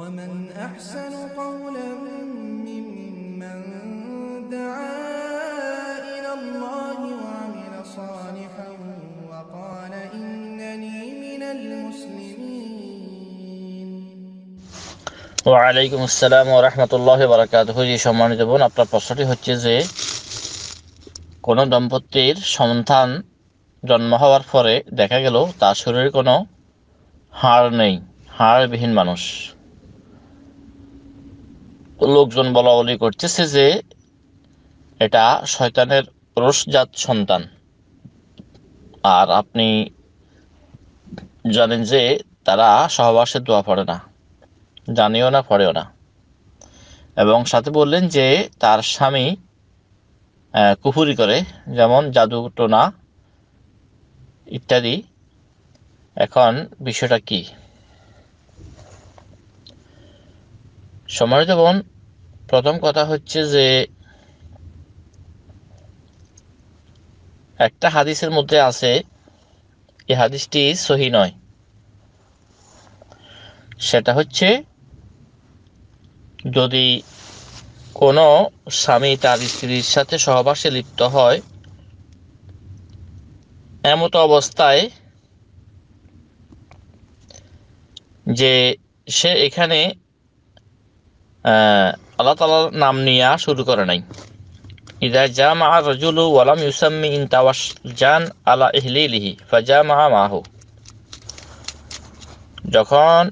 ومن أحسن ওয়ালাইকুম আসসালাম ও রহমতুল্লাহ বারাকাত হুজি সম্মানিত বোন আপনার প্রশ্নটি হচ্ছে যে কোনো দম্পতির সন্তান জন্ম হওয়ার পরে দেখা গেল তার শরীরে কোনো হাড় নেই হাড়বিহীন মানুষ লোকজন বলা বলি করতেছে যে এটা শয়তানের রসজাত সন্তান আর আপনি জানেন যে তারা সহবাসে দোয়া পড়ে না জানিও না পড়েও না এবং সাথে বললেন যে তার স্বামী কুফুরি করে যেমন জাদু টোনা ইত্যাদি এখন বিষয়টা কি সময় যেমন প্রথম কথা হচ্ছে যে একটা হাদিসের মধ্যে আছে এই হাদিসটি সহি নয় সেটা হচ্ছে যদি কোনো স্বামী তার স্ত্রীর সাথে সহবাসে লিপ্ত হয় এমতো অবস্থায় যে সে এখানে আল্লাহ তালার নাম নিয়া শুরু করে নাই ইদা জা মাহা রজুলু ওয়ালাম ইউসাম্মি ইন তাওয়াস জান আলা ইহলি ইহলিলিহি ফাজা মাহা মাহু যখন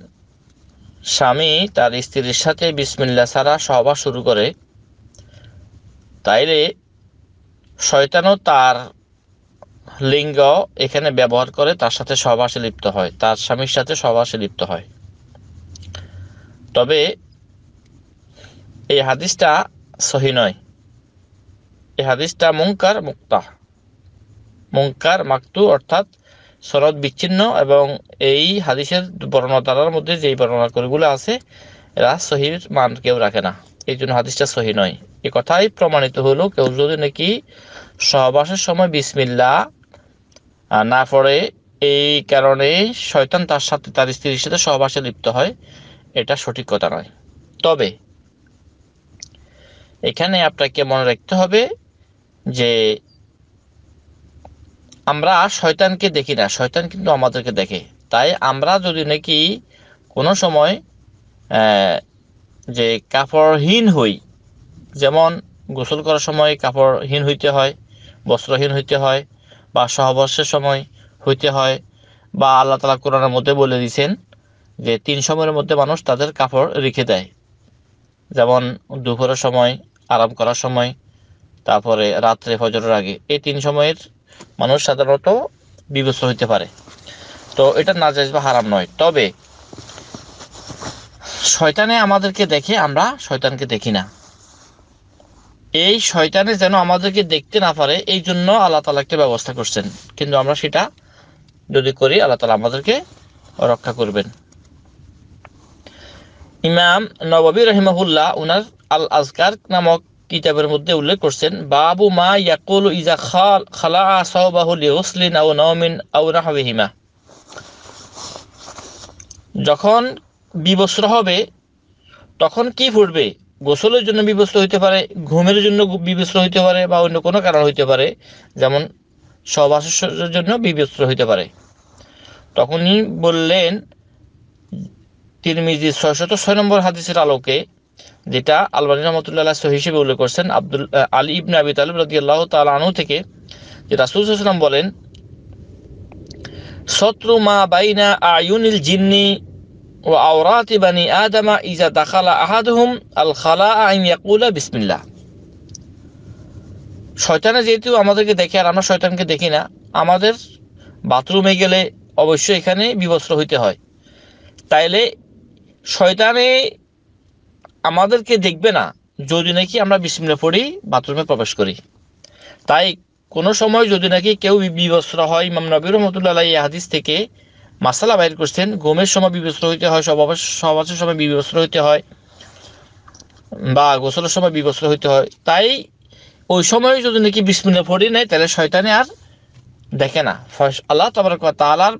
স্বামী তার স্ত্রীর সাথে বিসমিল্লা সারা সহবাস শুরু করে তাইলে শয়তানও তার লিঙ্গ এখানে ব্যবহার করে তার সাথে সহবাসে লিপ্ত হয় তার স্বামীর সাথে সহবাসে লিপ্ত হয় তবে এই হাদিসটা সহি নয় এই হাদিসটা মুঙ্কার মুক্তা মুঙ্কার মাকতু অর্থাৎ শরৎ বিচ্ছিন্ন এবং এই হাদিসের বর্ণতার মধ্যে যেই করিগুলো আছে এরা সহির মান কেউ রাখে না এই জন্য হাদিসটা সহি নয় এ কথাই প্রমাণিত হলো কেউ যদি নাকি সহবাসের সময় বিসমিল্লা না পড়ে এই কারণে শয়তান তার সাথে তার স্ত্রীর সাথে সহবাসে লিপ্ত হয় এটা সঠিক কথা নয় তবে এখানে আপনাকে মনে রাখতে হবে যে আমরা শয়তানকে দেখি না শয়তান কিন্তু আমাদেরকে দেখে তাই আমরা যদি নাকি কোনো সময় যে কাপড়হীন হই যেমন গোসল করার সময় কাপড়হীন হইতে হয় বস্ত্রহীন হইতে হয় বা সহবর্ষের সময় হইতে হয় বা আল্লাহ তালা কোরআনের মধ্যে বলে দিয়েছেন যে তিন সময়ের মধ্যে মানুষ তাদের কাপড় রেখে দেয় যেমন দুপুরের সময় আরাম করার সময় তারপরে রাত্রে ফজরের আগে এই তিন সময়ের মানুষ সাধারণত বিবস্ত হইতে পারে তো এটা না বা হারাম নয় তবে শয়তানে আমাদেরকে দেখে আমরা শয়তানকে দেখি না এই শয়তানে যেন আমাদেরকে দেখতে না পারে এই জন্য আল্লাহ তালা একটা ব্যবস্থা করছেন কিন্তু আমরা সেটা যদি করি আল্লাহ তালা আমাদেরকে রক্ষা করবেন ইমাম নবাবী রহিমাহুল্লাহ উনার আল আজকার নামক কিতাবের মধ্যে উল্লেখ করছেন বাবু মা ইয়াকুল ইজা খাল খালা সাহবাহুল ইউসলিন আউ নওমিন আউ রাহবিহিমা যখন বিবস্ত্র হবে তখন কি ফুটবে গোসলের জন্য বিবস্ত্র হইতে পারে ঘুমের জন্য বিবস্ত্র হইতে পারে বা অন্য কোনো কারণ হইতে পারে যেমন সহবাসের জন্য বিবস্ত্র হইতে পারে তখনই বললেন তিরমিজি ছয়শত ছয় নম্বর হাদিসের আলোকে যেটা আলবানী রহমতুল্লাহ সহি হিসেবে উল্লেখ করছেন আব্দুল আলী ইবনে আবি তালিব রাজি আল্লাহ তালু থেকে যে রাসুল সাল্লাম বলেন শত্রু মা বাইনা আয়ুনিল জিন্নি ও আওরাতি বানি আদামা ইজা দাখালা আহাদহুম আল খালা আইম ইয়াকুলা বিসমিল্লাহ শয়তানে যেহেতু আমাদেরকে দেখে আর আমরা শয়তানকে দেখি না আমাদের বাথরুমে গেলে অবশ্যই এখানে বিবস্ত্র হইতে হয় তাইলে শয়তানে আমাদেরকে দেখবে না যদি নাকি আমরা বিসমিল্লা পড়ি বাথরুমে প্রবেশ করি তাই কোনো সময় যদি নাকি কেউ বিবস্ত্র হয় ইমাম নবীর রহমতুল্লাহ এই হাদিস থেকে মাসালা বাইর করছেন গমের সময় বিবস্ত্র হইতে হয় সবাস সবাসের সময় বিবস্ত্র হইতে হয় বা গোসলের সময় বিবস্ত্র হইতে হয় তাই ওই সময় যদি নাকি বিসমিল্লা পড়ি নাই তাহলে শয়তানে আর দেখে না আল্লাহ তাবার তালার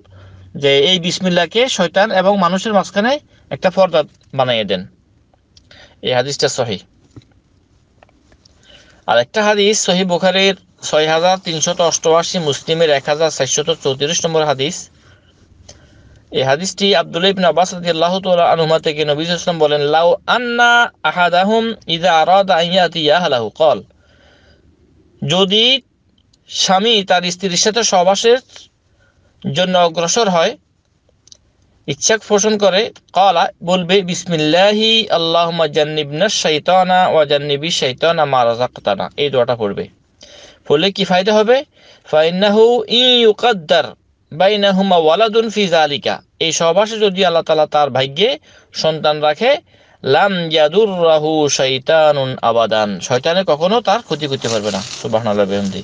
যে এই বিসমিল্লাকে শয়তান এবং মানুষের মাঝখানে একটা ফর্দা বানাইয়ে দেন এই হাদিসটা সহি আর একটা হাদিস সহি বুখারির ছয় হাজার তিনশত অষ্টআশি মুসলিমের এক হাজার সাতশত চৌত্রিশ নম্বর হাদিস এই হাদিসটি আব্দুল ইবিন আব্বাস আল্লাহ তাআলা আনহুমা থেকে নবী ইসলাম বলেন লাউ আন্না আহাদ আহম আরাদা আন ইয়াতি আহলাহু কল যদি স্বামী তার স্ত্রীর সাথে সহবাসের জন্য অগ্রসর হয় ইচ্ছাক পোষণ করে কলা বলবে বিসমিল্লাহি আল্লাহ জান্নিবনা শৈতানা ওয়া জান্নিবি শৈতানা মারাজাকানা এই দোয়াটা পড়বে পড়লে কি ফায়দা হবে ফাইনাহু ইউকাদ্দার বাইনাহুমা ওয়ালাদুন ফি জালিকা এই সহবাসে যদি আল্লাহ তালা তার ভাগ্যে সন্তান রাখে লাম জাদুর রাহু শাইতানুন আবাদান শয়তানে কখনো তার ক্ষতি করতে পারবে না সুবহানাল্লাহ বিহামদি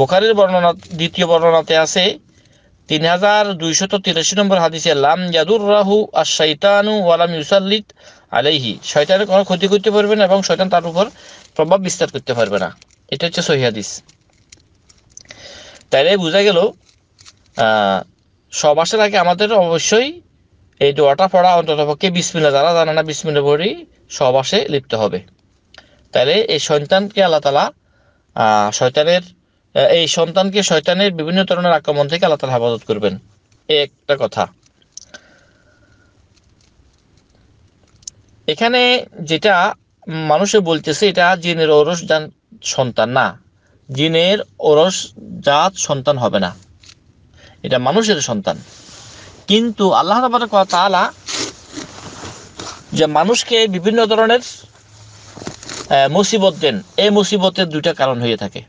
বুখারীর বর্ণনা দ্বিতীয় বর্ণনাতে আছে তিন হাজার দুইশত তিরাশি নম্বর হাদিসে লাম জাদুর রাহু আর শৈতানু ওয়ালাম ইউসাল্লিত আলাইহি শয়তানের কোনো ক্ষতি করতে পারবে না এবং শয়তান তার উপর প্রভাব বিস্তার করতে পারবে না এটা হচ্ছে সহি হাদিস তাইলে বোঝা গেল সব আসার আগে আমাদের অবশ্যই এই দোয়াটা পড়া অন্ততপক্ষে পক্ষে বিসমিল্লা যারা জানা না বিসমিল্লা পড়েই সব আসে লিপ্ত হবে তাইলে এই সন্তানকে আল্লাহ তালা শয়তানের এই সন্তানকে শয়তানের বিভিন্ন ধরনের আক্রমণ থেকে আল্লাহ তালা হেফাজত করবেন একটা কথা এখানে যেটা মানুষে বলতেছে এটা জিনের ওরস যান সন্তান না জিনের ওরস জাত সন্তান হবে না এটা মানুষের সন্তান কিন্তু আল্লাহ তালা যে মানুষকে বিভিন্ন ধরনের মুসিবত দেন এই মুসিবতের দুইটা কারণ হয়ে থাকে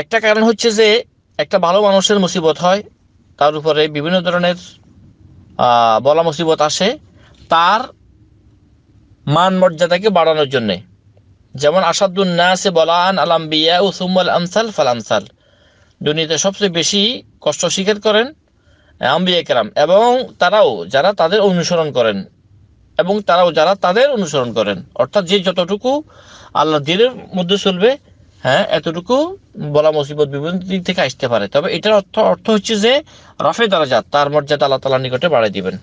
একটা কারণ হচ্ছে যে একটা ভালো মানুষের মুসিবত হয় তার উপরে বিভিন্ন ধরনের বলা মুসিবত আসে তার মান মর্যাদাকে বাড়ানোর জন্যে যেমন আসাদুন্নাসে বলা আন আলাম্বিয়া ও সুম্মাল আনসাল ফাল আনসাল দুনিয়াতে সবচেয়ে বেশি কষ্ট স্বীকার করেন আম্বিয়া কেরাম এবং তারাও যারা তাদের অনুসরণ করেন এবং তারাও যারা তাদের অনুসরণ করেন অর্থাৎ যে যতটুকু আল্লাহ দিনের মধ্যে চলবে হ্যাঁ এতটুকু বলা মুসিবত বিভিন্ন দিক থেকে আসতে পারে তবে এটার অর্থ অর্থ হচ্ছে যে রাফে দারাজাত তার মর্যাদা আল্লাহ তালার নিকটে বাড়িয়ে দিবেন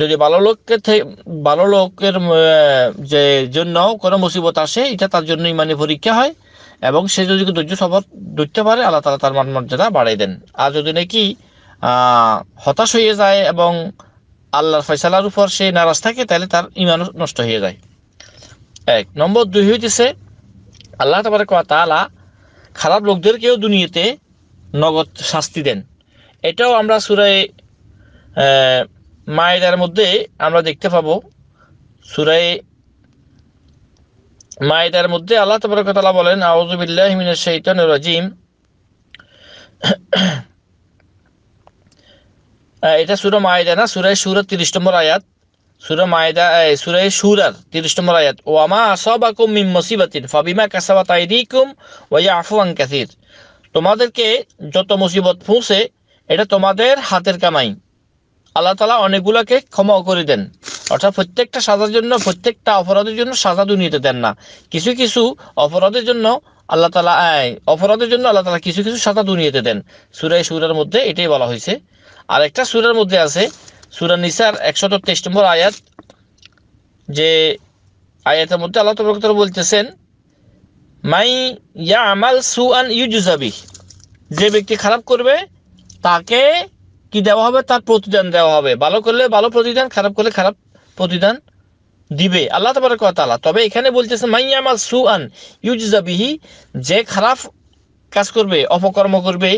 যদি ভালো লোককে ভালো লোকের যে জন্য কোনো মুসিবত আসে এটা তার জন্য মানে পরীক্ষা হয় এবং সে যদি ধৈর্য সবর ধরতে পারে আল্লাহ তালা তার মান মর্যাদা বাড়িয়ে দেন আর যদি নাকি হতাশ হয়ে যায় এবং আল্লাহর ফয়সালার উপর সে নারাজ থাকে তাহলে তার ইমান নষ্ট হয়ে যায় এক নম্বর দুই হইতেছে আল্লাহ তালা খারাপ লোকদেরকেও দুনিয়াতে নগদ শাস্তি দেন এটাও আমরা সুরায় মায়েদার মধ্যে আমরা দেখতে পাবো সুরায় মায়েদার মধ্যে আল্লাহ তালা বলেন আউজুবিল্লাহ সৈতন রাজিম এটা সুরা মায়েদা না সুরায় সুরা তিরিশ নম্বর আয়াত সুরা মায়দা সুরে সুরার তিরিশ নম্বর আয়াত ওয়ামা আসবাকুম মিম মুসিবাতিন ফাবিমা কাসাবা তাইদিকুম ওয়া আফওয়ান কাসির তোমাদেরকে যত মুসিবত ফুঁসে এটা তোমাদের হাতের কামাই আল্লাহ তালা অনেকগুলোকে ক্ষমাও করে দেন অর্থাৎ প্রত্যেকটা সাজার জন্য প্রত্যেকটা অপরাধের জন্য সাজা দুনিয়াতে দেন না কিছু কিছু অপরাধের জন্য আল্লাহ তালা অপরাধের জন্য আল্লাহ তালা কিছু কিছু সাজা দুনিয়াতে দেন সুরাই সুরের মধ্যে এটাই বলা হয়েছে আর একটা সুরের মধ্যে আছে সুরানিসার একশো তেইশ নম্বর আয়াত যে আয়াতের মধ্যে আল্লাহ তবরকতর বলতেছেন মাই ইয়া আমাল আন ইউজুজাবি যে ব্যক্তি খারাপ করবে তাকে কি দেওয়া হবে তার প্রতিদান দেওয়া হবে ভালো করলে ভালো প্রতিদান খারাপ করলে খারাপ প্রতিদান দিবে আল্লাহ কথা তালা তবে এখানে বলতেছে মাই আমাল সুয়ান ইউজুজাবিহি যে খারাপ কাজ করবে অপকর্ম করবে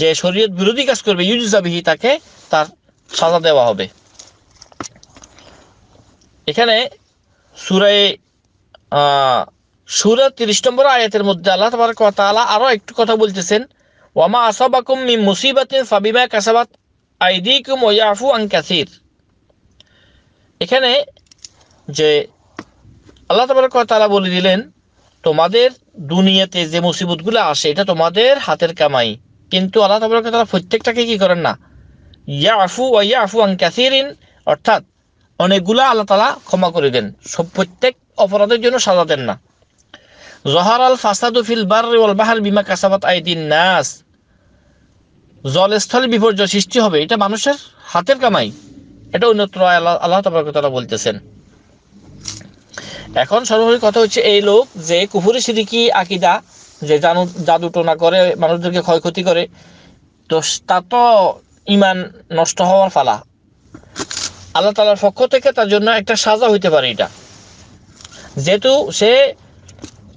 যে শরীয়ত বিরোধী কাজ করবে ইউজুজাবিহি তাকে তার সাজা দেওয়া হবে এখানে সুরাই সুরা তিরিশ নম্বর আয়াতের মধ্যে আল্লাহ তোমার কথা আল্লাহ আরো একটু কথা বলতেছেন ওয়ামা আসাবাকুম মি মুসিবাতিন ফাবিমা কাসাবাত কুম ওয়াফু আন কাসির এখানে যে আল্লাহ তোমার কথা আল্লাহ বলে দিলেন তোমাদের দুনিয়াতে যে মুসিবতগুলো আসে এটা তোমাদের হাতের কামাই কিন্তু আল্লাহ তোমার কথা প্রত্যেকটাকে কি করেন না ইয়াফু ও ইয়াফু আং ক্যাসিরিন অর্থাৎ অনেকগুলো আল্লাহ তালা ক্ষমা করে দেন সব প্রত্যেক অপরাধের জন্য সাজা দেন না জহার আল ফাসাদু ফিল বার ওয়াল বাহার বিমা কাসাবাত আইদিন নাস জলস্থলে বিপর্যয় সৃষ্টি হবে এটা মানুষের হাতের কামাই এটা অন্যত্র আল্লাহ আল্লাহ তারা বলতেছেন এখন সর্বোপরি কথা হচ্ছে এই লোক যে কুফুরি সিদিকি আকিদা যে জাদু টোনা করে মানুষদেরকে ক্ষয়ক্ষতি করে তো তা তো ইমান নষ্ট হওয়ার ফালা আল্লাহ তালার পক্ষ থেকে তার জন্য একটা সাজা হইতে পারে এটা যেহেতু সে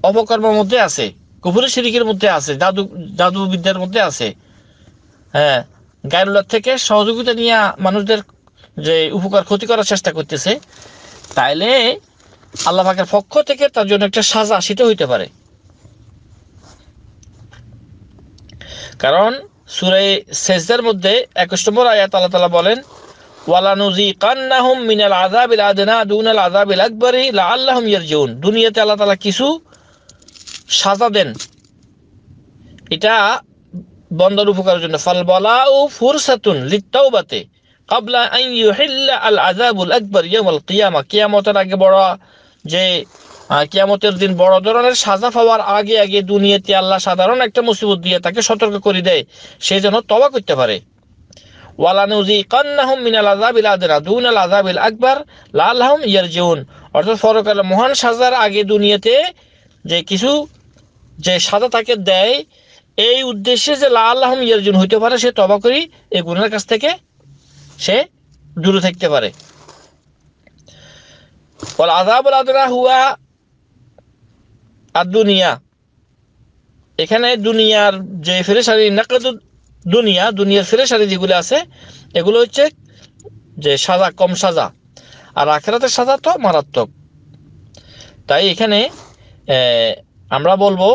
অপকর্মের মধ্যে আছে কুফুরি সিরিকের মধ্যে আছে জাদু জাদুবিদ্যার মধ্যে আছে হ্যাঁ গায়রুল্লাহ থেকে সহযোগিতা নিয়ে মানুষদের যে উপকার ক্ষতি করার চেষ্টা করতেছে তাইলে আল্লাহ পাকের পক্ষ থেকে তার জন্য একটা সাজা সেটা হইতে পারে কারণ sure sezder mudde 21 নম্বর আয়াত আল্লাহ তাআলা বলেন ওয়ালা নুজী কন্নাহুম মিনাল আযাবিল আদনা দুনাল আযাবিল আকবর লিআল্লাহুম ইয়ারজুন দুনিয়াতে আল্লাহ তাআলা কিছু সাজাবেন এটা বন্ধর উপকার করার জন্য ফল বালাউ ফুরসাতুন লিত তাওবাতে قبل ان یحلل العذاب الاكبر یوم القيامه কিয়ামত আগে বড় যে কিয়ামতের দিন বড় ধরনের সাজা পাওয়ার আগে আগে দুনিয়াতে আল্লাহ সাধারণ একটা মুসিবত দিয়ে তাকে সতর্ক করে দেয় সে যেন তবা করতে পারে লাল ইয়ার অর্থাৎ পরকালে মহান সাজার আগে দুনিয়াতে যে কিছু যে সাজা তাকে দেয় এই উদ্দেশ্যে যে লাল ইয়ার ইয়ারজুন হইতে পারে সে তবা করি এই গুণের কাছ থেকে সে দূরে থাকতে পারে আদাবুল আদরা হুয়া আর দুনিয়া এখানে দুনিয়ার যে ফেরেশারি নাকাদ দুনিয়া দুনিয়ার ফেরেশারি যেগুলো আছে এগুলো হচ্ছে যে সাজা কম সাজা আর আখেরাতের সাজা তো মারাত্মক তাই এখানে আমরা বলবো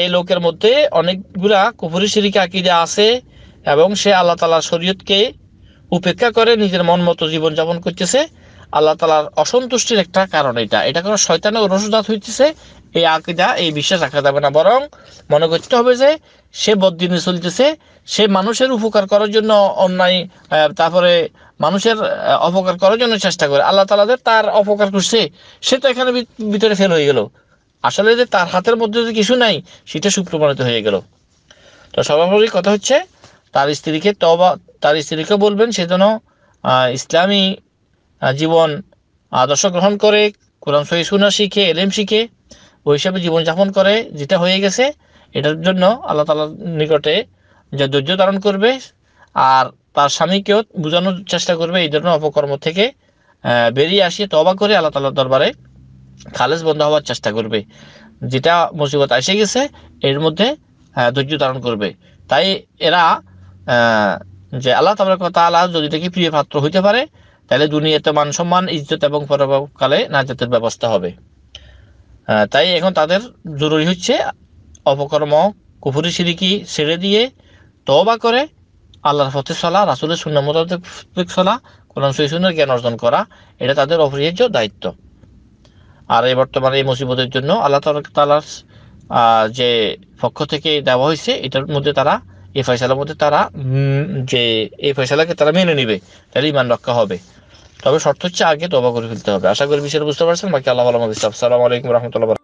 এই লোকের মধ্যে অনেকগুলা কুপুরি সিরিকা আকিদা আছে এবং সে আল্লাহ তালা শরীয়তকে উপেক্ষা করে নিজের মন মতো জীবনযাপন করতেছে আল্লাহ তালার অসন্তুষ্টির একটা কারণ এটা এটা কোনো শয়তানের রসদাত হইতেছে এই আকিদা এই বিশ্বাস রাখা যাবে না বরং মনে করতে হবে যে সে বদিনে চলতেছে সে মানুষের উপকার করার জন্য অন্যায় তারপরে মানুষের অপকার করার জন্য চেষ্টা করে আল্লাহ তালাদের তার অপকার করছে সে তো এখানে ভিতরে ফেল হয়ে গেল আসলে যে তার হাতের মধ্যে যে কিছু নাই সেটা সুপ্রমাণিত হয়ে গেল তো সর্বোপরি কথা হচ্ছে তার স্ত্রীকে তবা তার স্ত্রীকে বলবেন সে যেন ইসলামী জীবন আদর্শ গ্রহণ করে কোরআন সহি সুনা শিখে এলেম শিখে ওই হিসাবে জীবনযাপন করে যেটা হয়ে গেছে এটার জন্য আল্লাহ তালার নিকটে যা ধৈর্য ধারণ করবে আর তার স্বামীকেও বোঝানোর চেষ্টা করবে এই ধরনের অপকর্ম থেকে বেরিয়ে আসিয়ে তবা করে আল্লাহ তালার দরবারে খালেজ বন্ধ হওয়ার চেষ্টা করবে যেটা মুসিবত এসে গেছে এর মধ্যে ধৈর্য ধারণ করবে তাই এরা যে আল্লাহ কথা আল্লাহ যদি দেখি প্রিয় পাত্র হইতে পারে তাহলে দুনিয়াতে মান সম্মান ইজ্জত এবং পরবকালে নাজাতের ব্যবস্থা হবে তাই এখন তাদের জরুরি হচ্ছে অপকর্ম কুফুরি সিরিকি ছেড়ে দিয়ে তবা করে আল্লাহর ফতে চলা রাসুলের শূন্য মোতাবেক চলা কোরআন সহিসুনের জ্ঞান অর্জন করা এটা তাদের অপরিহার্য দায়িত্ব আর এই বর্তমানে এই মুসিবতের জন্য আল্লাহ তালার যে পক্ষ থেকে দেওয়া হয়েছে এটার মধ্যে তারা এই ফয়সালার মধ্যে তারা যে এই ফয়সালাকে তারা মেনে নিবে তাহলে ইমান রক্ষা হবে তবে শর্ত হচ্ছে আগে তবা করে ফেলতে হবে আশা করি বিষয়টা বুঝতে পারছেন বাকি আল্লাহ আলম আসসালামু আলাইকুম রহমতুল্লাহ